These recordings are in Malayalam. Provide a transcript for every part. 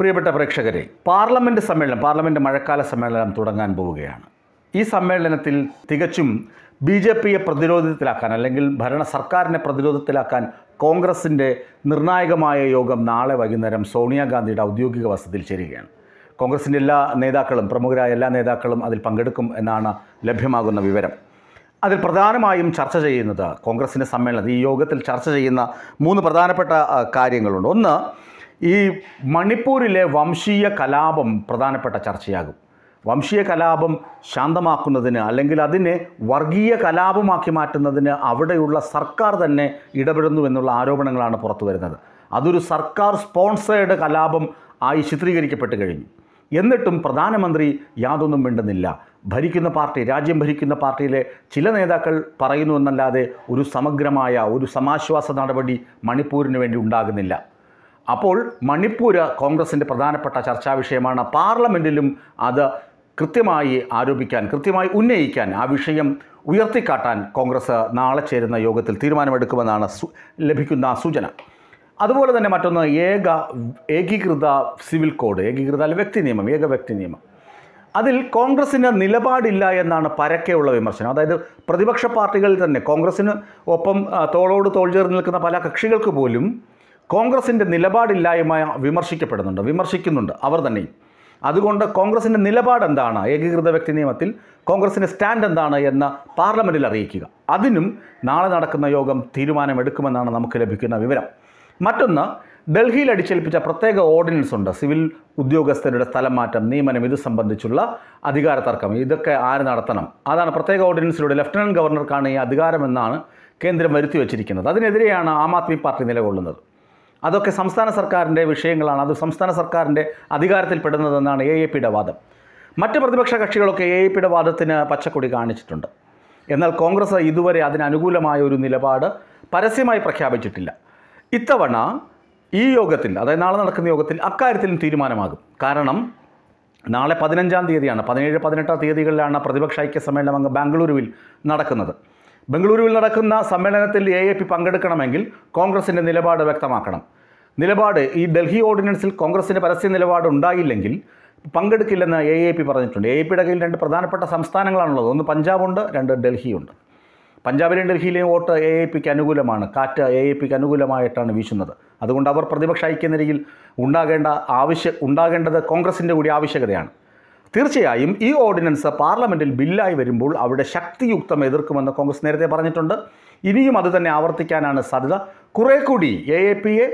പ്രിയപ്പെട്ട പ്രേക്ഷകരെ പാർലമെൻറ്റ് സമ്മേളനം പാർലമെൻറ്റ് മഴക്കാല സമ്മേളനം തുടങ്ങാൻ പോവുകയാണ് ഈ സമ്മേളനത്തിൽ തികച്ചും ബി ജെ പിയെ പ്രതിരോധത്തിലാക്കാൻ അല്ലെങ്കിൽ ഭരണ സർക്കാരിനെ പ്രതിരോധത്തിലാക്കാൻ കോൺഗ്രസിൻ്റെ നിർണായകമായ യോഗം നാളെ വൈകുന്നേരം സോണിയാഗാന്ധിയുടെ ഔദ്യോഗിക വസതിയിൽ ചേരുകയാണ് കോൺഗ്രസിൻ്റെ എല്ലാ നേതാക്കളും പ്രമുഖരായ എല്ലാ നേതാക്കളും അതിൽ പങ്കെടുക്കും എന്നാണ് ലഭ്യമാകുന്ന വിവരം അതിൽ പ്രധാനമായും ചർച്ച ചെയ്യുന്നത് കോൺഗ്രസിൻ്റെ സമ്മേളനത്തിൽ ഈ യോഗത്തിൽ ചർച്ച ചെയ്യുന്ന മൂന്ന് പ്രധാനപ്പെട്ട കാര്യങ്ങളുണ്ട് ഒന്ന് ഈ മണിപ്പൂരിലെ വംശീയ കലാപം പ്രധാനപ്പെട്ട ചർച്ചയാകും വംശീയ കലാപം ശാന്തമാക്കുന്നതിന് അല്ലെങ്കിൽ അതിനെ വർഗീയ കലാപമാക്കി മാറ്റുന്നതിന് അവിടെയുള്ള സർക്കാർ തന്നെ ഇടപെടുന്നു എന്നുള്ള ആരോപണങ്ങളാണ് പുറത്തു വരുന്നത് അതൊരു സർക്കാർ സ്പോൺസേഡ് കലാപം ആയി ചിത്രീകരിക്കപ്പെട്ട് കഴിഞ്ഞു എന്നിട്ടും പ്രധാനമന്ത്രി യാതൊന്നും മിണ്ടുന്നില്ല ഭരിക്കുന്ന പാർട്ടി രാജ്യം ഭരിക്കുന്ന പാർട്ടിയിലെ ചില നേതാക്കൾ പറയുന്നുവെന്നല്ലാതെ ഒരു സമഗ്രമായ ഒരു സമാശ്വാസ നടപടി മണിപ്പൂരിന് വേണ്ടി ഉണ്ടാകുന്നില്ല അപ്പോൾ മണിപ്പൂര് കോൺഗ്രസിൻ്റെ പ്രധാനപ്പെട്ട ചർച്ചാ വിഷയമാണ് പാർലമെൻറ്റിലും അത് കൃത്യമായി ആരോപിക്കാൻ കൃത്യമായി ഉന്നയിക്കാൻ ആ വിഷയം ഉയർത്തിക്കാട്ടാൻ കോൺഗ്രസ് നാളെ ചേരുന്ന യോഗത്തിൽ തീരുമാനമെടുക്കുമെന്നാണ് ലഭിക്കുന്ന സൂചന അതുപോലെ തന്നെ മറ്റൊന്ന് ഏക ഏകീകൃത സിവിൽ കോഡ് ഏകീകൃത അല്ല വ്യക്തി നിയമം ഏക വ്യക്തി നിയമം അതിൽ കോൺഗ്രസ്സിന് നിലപാടില്ല എന്നാണ് പരക്കെയുള്ള വിമർശനം അതായത് പ്രതിപക്ഷ പാർട്ടികളിൽ തന്നെ കോൺഗ്രസ്സിന് ഒപ്പം തോളോട് തോൾ ചേർന്ന് നിൽക്കുന്ന പല കക്ഷികൾക്ക് പോലും കോൺഗ്രസിൻ്റെ നിലപാടില്ലായ്മ വിമർശിക്കപ്പെടുന്നുണ്ട് വിമർശിക്കുന്നുണ്ട് അവർ തന്നെയും അതുകൊണ്ട് കോൺഗ്രസിൻ്റെ നിലപാട് എന്താണ് ഏകീകൃത വ്യക്തി നിയമത്തിൽ കോൺഗ്രസിൻ്റെ സ്റ്റാൻഡ് എന്താണ് എന്ന് പാർലമെൻറ്റിൽ അറിയിക്കുക അതിനും നാളെ നടക്കുന്ന യോഗം തീരുമാനമെടുക്കുമെന്നാണ് നമുക്ക് ലഭിക്കുന്ന വിവരം മറ്റൊന്ന് ഡൽഹിയിൽ അടിച്ചേൽപ്പിച്ച പ്രത്യേക ഓർഡിനൻസ് ഉണ്ട് സിവിൽ ഉദ്യോഗസ്ഥരുടെ സ്ഥലം മാറ്റം നിയമനം ഇത് സംബന്ധിച്ചുള്ള അധികാര തർക്കം ഇതൊക്കെ ആര് നടത്തണം അതാണ് പ്രത്യേക ഓർഡിനൻസിലൂടെ ലഫ്റ്റനൻറ്റ് ഗവർണർക്കാണ് ഈ അധികാരമെന്നാണ് കേന്ദ്രം വരുത്തി വച്ചിരിക്കുന്നത് അതിനെതിരെയാണ് ആം ആദ്മി പാർട്ടി നിലകൊള്ളുന്നത് അതൊക്കെ സംസ്ഥാന സർക്കാരിൻ്റെ വിഷയങ്ങളാണ് അത് സംസ്ഥാന സർക്കാരിൻ്റെ അധികാരത്തിൽപ്പെടുന്നതെന്നാണ് എ എ പിയുടെ വാദം മറ്റ് പ്രതിപക്ഷ കക്ഷികളൊക്കെ എ എ പിയുടെ വാദത്തിന് പച്ചക്കൊടി കാണിച്ചിട്ടുണ്ട് എന്നാൽ കോൺഗ്രസ് ഇതുവരെ അതിനനുകൂലമായ ഒരു നിലപാട് പരസ്യമായി പ്രഖ്യാപിച്ചിട്ടില്ല ഇത്തവണ ഈ യോഗത്തിൽ അതായത് നാളെ നടക്കുന്ന യോഗത്തിൽ അക്കാര്യത്തിലും തീരുമാനമാകും കാരണം നാളെ പതിനഞ്ചാം തീയതിയാണ് പതിനേഴ് പതിനെട്ടാം തീയതികളിലാണ് പ്രതിപക്ഷ ഐക്യ സമ്മേളനം അങ്ങ് ബാംഗ്ലൂരുവിൽ നടക്കുന്നത് ബംഗളൂരുവിൽ നടക്കുന്ന സമ്മേളനത്തിൽ എ എ പി പങ്കെടുക്കണമെങ്കിൽ കോൺഗ്രസിൻ്റെ നിലപാട് വ്യക്തമാക്കണം നിലപാട് ഈ ഡൽഹി ഓർഡിനൻസിൽ കോൺഗ്രസിൻ്റെ പരസ്യ നിലപാട് ഉണ്ടായില്ലെങ്കിൽ പങ്കെടുക്കില്ലെന്ന് എ എ പി പറഞ്ഞിട്ടുണ്ട് എ എ പിയുടെ കയ്യിൽ രണ്ട് പ്രധാനപ്പെട്ട സംസ്ഥാനങ്ങളാണുള്ളത് ഒന്ന് പഞ്ചാബുണ്ട് രണ്ട് ഡൽഹിയുണ്ട് പഞ്ചാബിലെയും ഡൽഹിയിലെയും വോട്ട് എ എ പിക്ക് അനുകൂലമാണ് കാറ്റ് എ എ പിക്ക് അനുകൂലമായിട്ടാണ് വീശുന്നത് അതുകൊണ്ട് അവർ പ്രതിപക്ഷ ഐക്യനിരയിൽ ഉണ്ടാകേണ്ട ആവശ്യ ഉണ്ടാകേണ്ടത് കോൺഗ്രസിൻ്റെ കൂടി ആവശ്യകതയാണ് തീർച്ചയായും ഈ ഓർഡിനൻസ് പാർലമെൻറ്റിൽ ബില്ലായി വരുമ്പോൾ അവിടെ ശക്തിയുക്തം എതിർക്കുമെന്ന് കോൺഗ്രസ് നേരത്തെ പറഞ്ഞിട്ടുണ്ട് ഇനിയും അത് തന്നെ ആവർത്തിക്കാനാണ് സാധ്യത കുറേ കൂടി എ എ പിയെ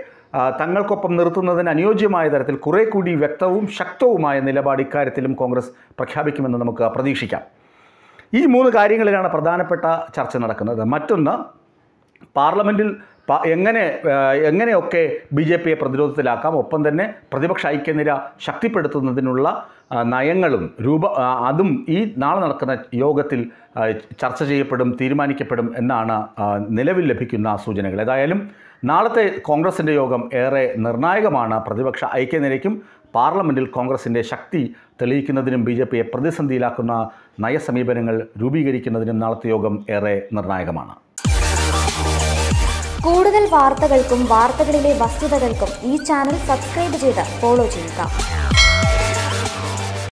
തങ്ങൾക്കൊപ്പം നിർത്തുന്നതിന് അനുയോജ്യമായ തരത്തിൽ കുറേ കൂടി വ്യക്തവും ശക്തവുമായ നിലപാട് ഇക്കാര്യത്തിലും കോൺഗ്രസ് പ്രഖ്യാപിക്കുമെന്ന് നമുക്ക് പ്രതീക്ഷിക്കാം ഈ മൂന്ന് കാര്യങ്ങളിലാണ് പ്രധാനപ്പെട്ട ചർച്ച നടക്കുന്നത് മറ്റൊന്ന് പാർലമെൻറ്റിൽ എങ്ങനെ എങ്ങനെയൊക്കെ ബി ജെ പിയെ പ്രതിരോധത്തിലാക്കാം ഒപ്പം തന്നെ പ്രതിപക്ഷ ഐക്യനിര ശക്തിപ്പെടുത്തുന്നതിനുള്ള നയങ്ങളും രൂപ അതും ഈ നാളെ നടക്കുന്ന യോഗത്തിൽ ചർച്ച ചെയ്യപ്പെടും തീരുമാനിക്കപ്പെടും എന്നാണ് നിലവിൽ ലഭിക്കുന്ന സൂചനകൾ ഏതായാലും നാളത്തെ കോൺഗ്രസിൻ്റെ യോഗം ഏറെ നിർണായകമാണ് പ്രതിപക്ഷ ഐക്യനിരയ്ക്കും പാർലമെൻറ്റിൽ കോൺഗ്രസിൻ്റെ ശക്തി തെളിയിക്കുന്നതിനും ബി ജെ പിയെ പ്രതിസന്ധിയിലാക്കുന്ന നയസമീപനങ്ങൾ രൂപീകരിക്കുന്നതിനും നാളത്തെ യോഗം ഏറെ നിർണായകമാണ് കൂടുതൽ വാർത്തകൾക്കും വാർത്തകളിലെ വസ്തുതകൾക്കും ഈ ചാനൽ സബ്സ്ക്രൈബ് ചെയ്ത് ഫോളോ ചെയ്യുക